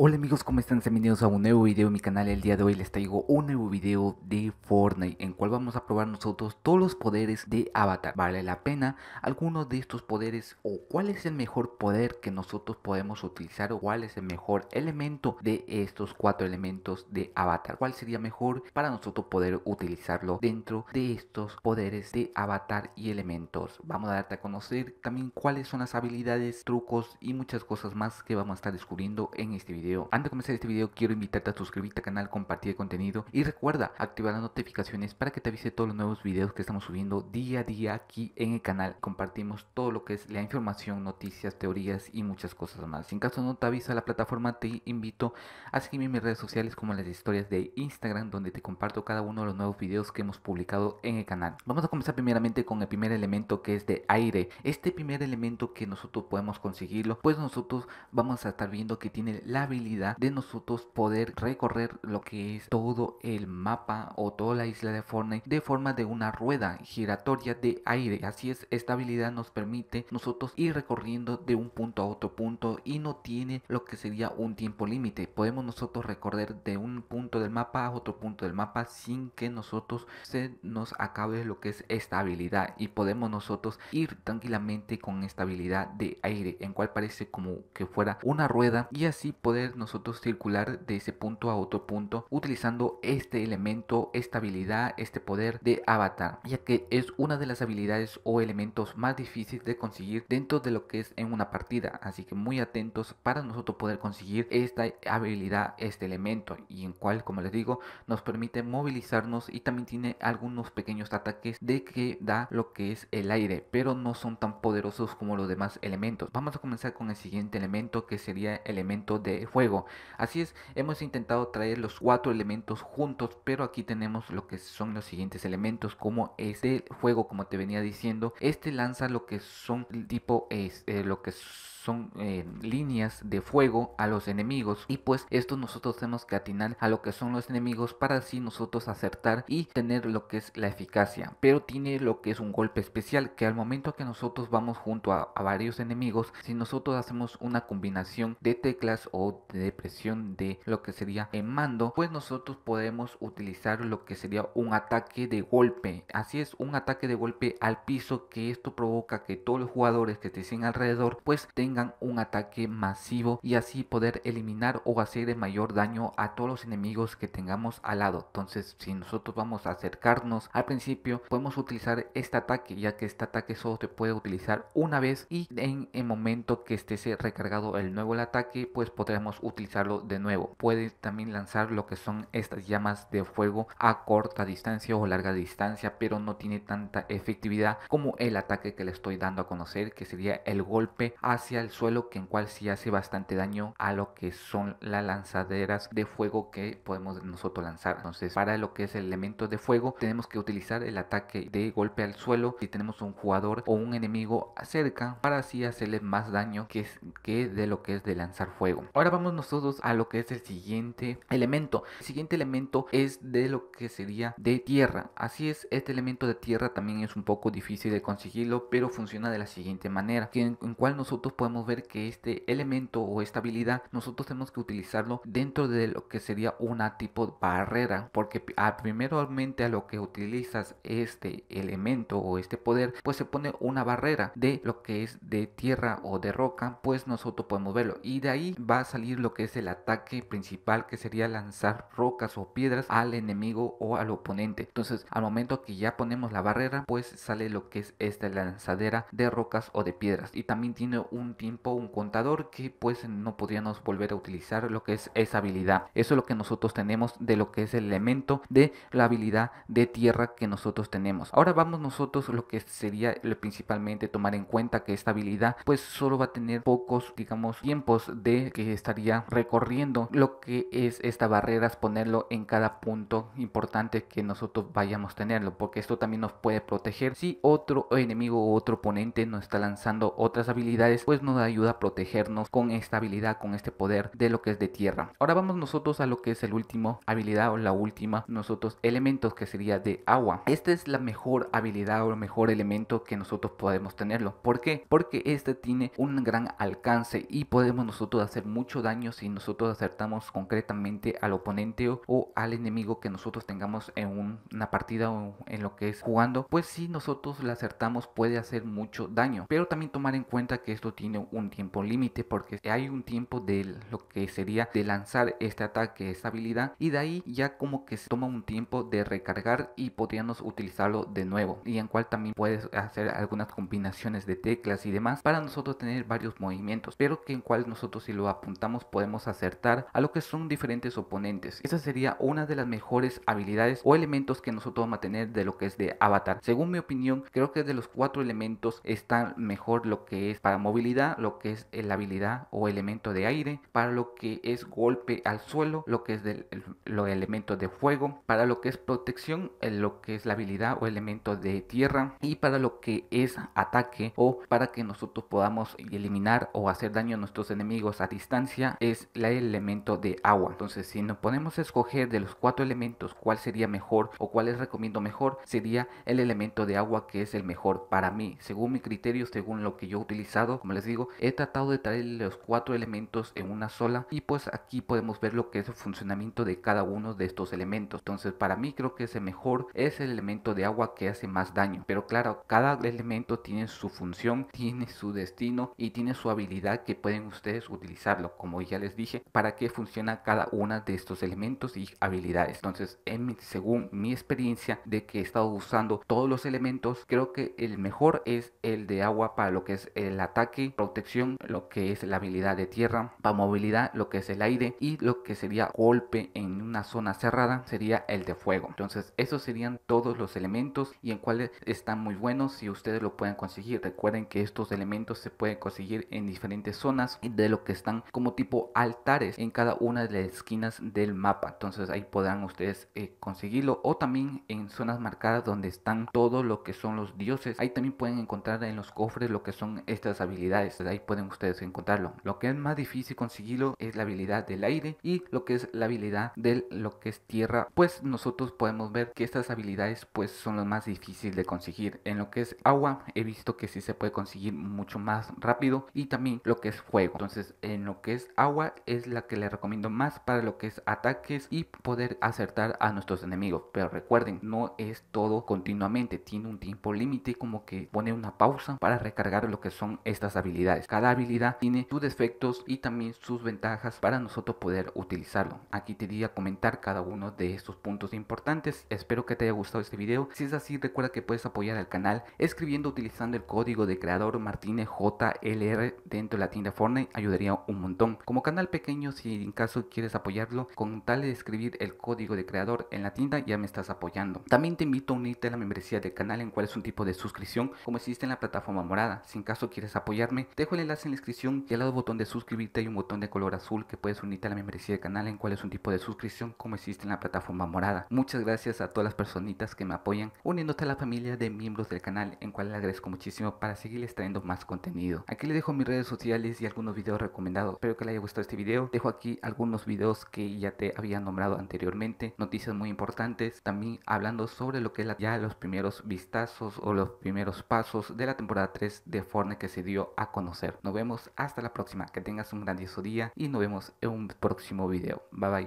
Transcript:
Hola amigos, ¿cómo están? Bienvenidos a un nuevo video en mi canal. El día de hoy les traigo un nuevo video de Fortnite en cual vamos a probar nosotros todos los poderes de Avatar. ¿Vale la pena alguno de estos poderes o cuál es el mejor poder que nosotros podemos utilizar o cuál es el mejor elemento de estos cuatro elementos de Avatar? ¿Cuál sería mejor para nosotros poder utilizarlo dentro de estos poderes de Avatar y elementos? Vamos a darte a conocer también cuáles son las habilidades, trucos y muchas cosas más que vamos a estar descubriendo en este video. Antes de comenzar este video quiero invitarte a suscribirte al canal, compartir el contenido y recuerda activar las notificaciones para que te avise todos los nuevos videos que estamos subiendo día a día aquí en el canal. Compartimos todo lo que es la información, noticias, teorías y muchas cosas más. Si en caso no te avisa la plataforma te invito a seguirme en mis redes sociales como las historias de Instagram donde te comparto cada uno de los nuevos videos que hemos publicado en el canal. Vamos a comenzar primeramente con el primer elemento que es de aire. Este primer elemento que nosotros podemos conseguirlo pues nosotros vamos a estar viendo que tiene la habilidad de nosotros poder recorrer lo que es todo el mapa o toda la isla de Fortnite de forma de una rueda giratoria de aire. Así es, esta habilidad nos permite nosotros ir recorriendo de un punto a otro punto y no tiene lo que sería un tiempo límite. Podemos nosotros recorrer de un punto del mapa a otro punto del mapa sin que nosotros se nos acabe lo que es estabilidad y podemos nosotros ir tranquilamente con estabilidad de aire en cual parece como que fuera una rueda y así poder nosotros circular de ese punto a otro punto utilizando este elemento, esta habilidad, este poder de avatar, ya que es una de las habilidades o elementos más difíciles de conseguir dentro de lo que es en una partida, así que muy atentos para nosotros poder conseguir esta habilidad, este elemento y en cual, como les digo, nos permite movilizarnos y también tiene algunos pequeños ataques de que da lo que es el aire, pero no son tan poderosos como los demás elementos. Vamos a comenzar con el siguiente elemento que sería elemento de fuego Así es, hemos intentado traer los cuatro elementos juntos, pero aquí tenemos lo que son los siguientes elementos, como este fuego, como te venía diciendo, este lanza lo que son el tipo, es, este, lo que son son eh, líneas de fuego a los enemigos y pues esto nosotros tenemos que atinar a lo que son los enemigos para así nosotros acertar y tener lo que es la eficacia pero tiene lo que es un golpe especial que al momento que nosotros vamos junto a, a varios enemigos si nosotros hacemos una combinación de teclas o de presión de lo que sería en mando pues nosotros podemos utilizar lo que sería un ataque de golpe así es un ataque de golpe al piso que esto provoca que todos los jugadores que estén alrededor pues tengan un ataque masivo y así poder eliminar o hacer el mayor daño a todos los enemigos que tengamos al lado. Entonces, si nosotros vamos a acercarnos al principio, podemos utilizar este ataque, ya que este ataque solo se puede utilizar una vez y en el momento que esté recargado el nuevo el ataque, pues podremos utilizarlo de nuevo. Puede también lanzar lo que son estas llamas de fuego a corta distancia o larga distancia, pero no tiene tanta efectividad como el ataque que le estoy dando a conocer, que sería el golpe hacia suelo, que en cual si hace bastante daño a lo que son las lanzaderas de fuego que podemos nosotros lanzar. Entonces, para lo que es el elemento de fuego, tenemos que utilizar el ataque de golpe al suelo si tenemos un jugador o un enemigo cerca para así hacerle más daño que, es, que de lo que es de lanzar fuego. Ahora vamos nosotros a lo que es el siguiente elemento. El siguiente elemento es de lo que sería de tierra. Así es, este elemento de tierra también es un poco difícil de conseguirlo, pero funciona de la siguiente manera, que en, en cual nosotros podemos podemos ver que este elemento o esta habilidad nosotros tenemos que utilizarlo dentro de lo que sería una tipo barrera porque a primeramente a lo que utilizas este elemento o este poder pues se pone una barrera de lo que es de tierra o de roca pues nosotros podemos verlo y de ahí va a salir lo que es el ataque principal que sería lanzar rocas o piedras al enemigo o al oponente entonces al momento que ya ponemos la barrera pues sale lo que es esta lanzadera de rocas o de piedras y también tiene un tiempo un contador que pues no podríamos volver a utilizar lo que es esa habilidad. Eso es lo que nosotros tenemos de lo que es el elemento de la habilidad de tierra que nosotros tenemos. Ahora vamos nosotros lo que sería principalmente tomar en cuenta que esta habilidad pues solo va a tener pocos digamos tiempos de que estaría recorriendo lo que es esta barrera, ponerlo en cada punto importante que nosotros vayamos a tenerlo porque esto también nos puede proteger si otro enemigo o otro oponente no está lanzando otras habilidades pues nos ayuda a protegernos con esta habilidad, con este poder de lo que es de tierra. Ahora vamos nosotros a lo que es el último habilidad o la última, nosotros elementos que sería de agua. Esta es la mejor habilidad o el mejor elemento que nosotros podemos tenerlo. ¿Por qué? Porque este tiene un gran alcance y podemos nosotros hacer mucho daño si nosotros acertamos concretamente al oponente o, al enemigo que nosotros tengamos en una partida o en lo que es jugando. Pues si nosotros la acertamos puede hacer mucho daño. Pero también tomar en cuenta que esto tiene un tiempo límite porque hay un tiempo de lo que sería de lanzar este ataque, esta habilidad y de ahí ya como que se toma un tiempo de recargar y podríamos utilizarlo de nuevo y en cual también puedes hacer algunas combinaciones de teclas y demás para nosotros tener varios movimientos pero que en cual nosotros si lo apuntamos podemos acertar a lo que son diferentes oponentes. Esa sería una de las mejores habilidades o elementos que nosotros vamos a tener de lo que es de avatar. Según mi opinión creo que de los cuatro elementos está mejor lo que es para movilidad lo que es eh, la habilidad o elemento de aire, para lo que es golpe al suelo, lo que es del, elemento de fuego, para lo que es protección, eh, lo que es la habilidad o elemento de tierra y para lo que es ataque o para que nosotros podamos eliminar o hacer daño a nuestros enemigos a distancia es el elemento de agua. Entonces, si nos podemos escoger de los cuatro elementos cuál sería mejor o cuál les recomiendo mejor, sería el elemento de agua que es el mejor para mí, según mi criterio, según lo que yo he utilizado, como les digo he tratado de traer los cuatro elementos en una sola y pues aquí podemos ver lo que es el funcionamiento de cada uno de estos elementos. Entonces para mí creo que ese mejor es el elemento de agua que hace más daño. Pero claro, cada elemento tiene su función, tiene su destino y tiene su habilidad que pueden ustedes utilizarlo, como ya les dije, para que funciona cada uno de estos elementos y habilidades. Entonces, en según mi experiencia de que he estado usando todos los elementos, creo que el mejor es el de agua para lo que es el ataque, protección, lo que es la habilidad de tierra, para movilidad, lo que es el aire y lo que sería golpe en una zona cerrada sería el de fuego. Entonces, esos serían todos los elementos y en cuales están muy buenos si ustedes lo pueden conseguir. Recuerden que estos elementos se pueden conseguir en diferentes zonas de lo que están como tipo altares en cada una de las esquinas del mapa. Entonces, ahí podrán ustedes eh, conseguirlo o también en zonas marcadas donde están todo lo que son los dioses. Ahí también pueden encontrar en los cofres lo que son estas habilidades de pues, ahí pueden ustedes encontrarlo. Lo que es más difícil conseguirlo es la habilidad del aire y lo que es la habilidad de lo que es tierra, pues nosotros podemos ver que estas habilidades pues son las más difíciles de conseguir. En lo que es agua he visto que sí se puede conseguir mucho más rápido y también lo que es fuego. Entonces en lo que es agua es la que le recomiendo más para lo que es ataques y poder acertar a nuestros enemigos. Pero recuerden, no es todo continuamente, tiene un tiempo límite como que pone una pausa para recargar lo que son estas habilidades. Cada habilidad tiene sus defectos y también sus ventajas para nosotros poder utilizarlo. Aquí te diría comentar cada uno de estos puntos importantes. Espero que te haya gustado este video. Si es así, recuerda que puedes apoyar al canal escribiendo utilizando el código de creador martinejlr dentro de la tienda Fortnite. Ayudaría un montón. Como canal pequeño, si en caso quieres apoyarlo, con tal de escribir el código de creador en la tienda ya me estás apoyando. También te invito a unirte a la membresía del canal en cual es un tipo de suscripción como existe en la plataforma morada. Si en caso quieres apoyarme, Dejo el enlace en la descripción y al lado del botón de suscribirte hay un botón de color azul que puedes unirte a la membresía del canal en cuál es un tipo de suscripción como existe en la plataforma morada. Muchas gracias a todas las personitas que me apoyan uniéndote a la familia de miembros del canal en cual le agradezco muchísimo para seguirles trayendo más contenido. Aquí les dejo mis redes sociales y algunos videos recomendados. Espero que les haya gustado este video. Dejo aquí algunos videos que ya te había nombrado anteriormente. Noticias muy importantes. También hablando sobre lo que es ya los primeros vistazos o los primeros pasos de la temporada 3 de Fortnite que se dio a conocer. Nos vemos hasta la próxima, que tengas un grandioso día y nos vemos en un próximo video. Bye bye.